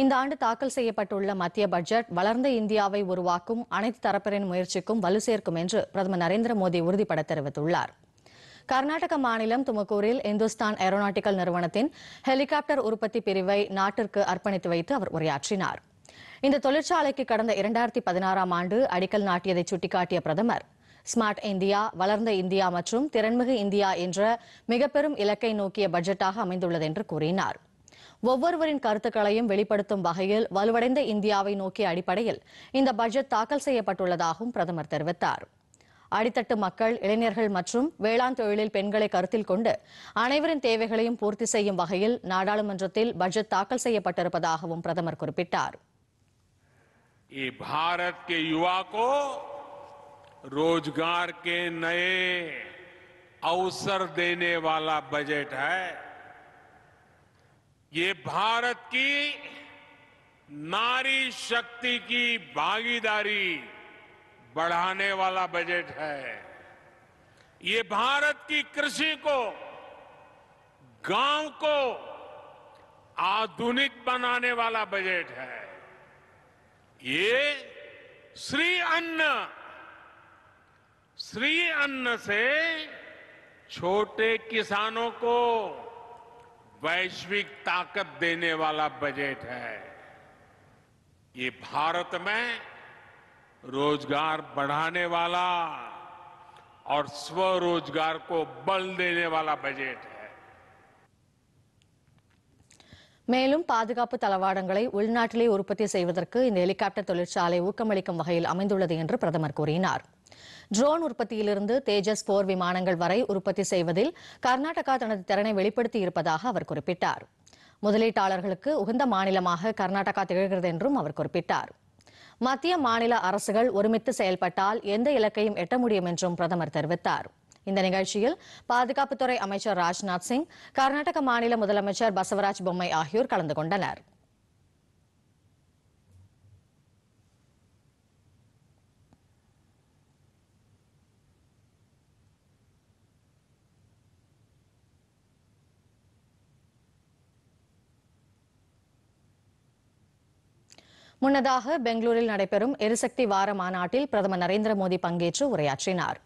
இந்த ஆண்டு தாக்கல் செய்யப்பட்டுள்ள மத்திய பட்ஜெட் வளர்ந்த இந்தியாவை உருவாக்கும் அனைத்து தரப்பினரின் முயற்சிக்கும் வலு சேர்க்கும் என்று பிரதமர் நரேந்திர மோடி உறுதிபட தெரிவித்துள்ளார் கர்நாடக மாநிலம் துமக்கூரில் இந்துஸ்தான் ஏரோநாட்டிக்கல் நிறுவனத்தின் ஹெலிகாப்டர் உற்பத்தி பிரிவை நாட்டிற்கு அர்ப்பணித்து வைத்து அவர் உரையாற்றினார் இந்த தொழிற்சாலைக்கு கடந்த இரண்டாயிரத்தி பதினாறாம் ஆண்டு அடிக்கல் நாட்டியதை சுட்டிக்காட்டிய பிரதமர் ஸ்மார்ட் இந்தியா வளர்ந்த இந்தியா மற்றும் திறன்மிகு இந்தியா என்ற மிகப்பெரும் இலக்கை நோக்கிய பட்ஜெட்டாக அமைந்துள்ளது என்று கூறினார் ஒவ்வொருவரின் கருத்துக்களையும் வெளிப்படுத்தும் வகையில் வலுவடைந்த இந்தியாவை நோக்கிய அடிப்படையில் இந்த பட்ஜெட் தாக்கல் செய்யப்பட்டுள்ளதாகவும் பிரதமர் தெரிவித்தார் அடித்தட்டு மக்கள் இளைஞர்கள் மற்றும் வேளாண் தொழிலில் பெண்களை கருத்தில் கொண்டு அனைவரின் தேவைகளையும் பூர்த்தி செய்யும் வகையில் நாடாளுமன்றத்தில் பட்ஜெட் தாக்கல் செய்யப்பட்டிருப்பதாகவும் பிரதமர் குறிப்பிட்டார் भारत के युवा को रोजगार के नए अवसर देने वाला बजट है ये भारत की नारी शक्ति की भागीदारी बढ़ाने वाला बजट है ये भारत की कृषि को गांव को आधुनिक बनाने वाला बजट है ये श्री अन्न श्री अन्न से छोटे किसानों को वैश्विक ताकत देने वाला बजट है ये भारत में रोजगार बढ़ाने वाला और स्वरोजगार को बल देने वाला बजट है மேலும் பாதுகாப்பு தளவாடங்களை உள்நாட்டிலே உற்பத்தி செய்வதற்கு இந்த ஹெலிகாப்டர் தொழிற்சாலை ஊக்கமளிக்கும் வகையில் அமைந்துள்ளது என்று பிரதமர் கூறினார் ட்ரோன் உற்பத்தியிலிருந்து தேஜஸ் போர் விமானங்கள் வரை உற்பத்தி செய்வதில் கர்நாடகா தனது திறனை வெளிப்படுத்தி இருப்பதாக அவர் குறிப்பிட்டார் முதலீட்டாளர்களுக்கு உகந்த மாநிலமாக கர்நாடகா திகழ்கிறது என்றும் அவர் குறிப்பிட்டார் மத்திய மாநில அரசுகள் ஒருமித்து செயல்பட்டால் எந்த இலக்கையும் எட்ட முடியும் என்றும் பிரதமர் தெரிவித்தாா் இந்த நிகழ்ச்சியில் பாதுகாப்புத்துறை அமைச்சர் ராஜ்நாத் சிங் கர்நாடக மாநில முதலமைச்சர் பசவராஜ் பொம்மை ஆகியோர் கலந்து கொண்டனர் முன்னதாக பெங்களூரில் நடைபெறும் எரிசக்தி வார மாநாட்டில் பிரதமர் நரேந்திர மோடி பங்கேற்று உரையாற்றினார்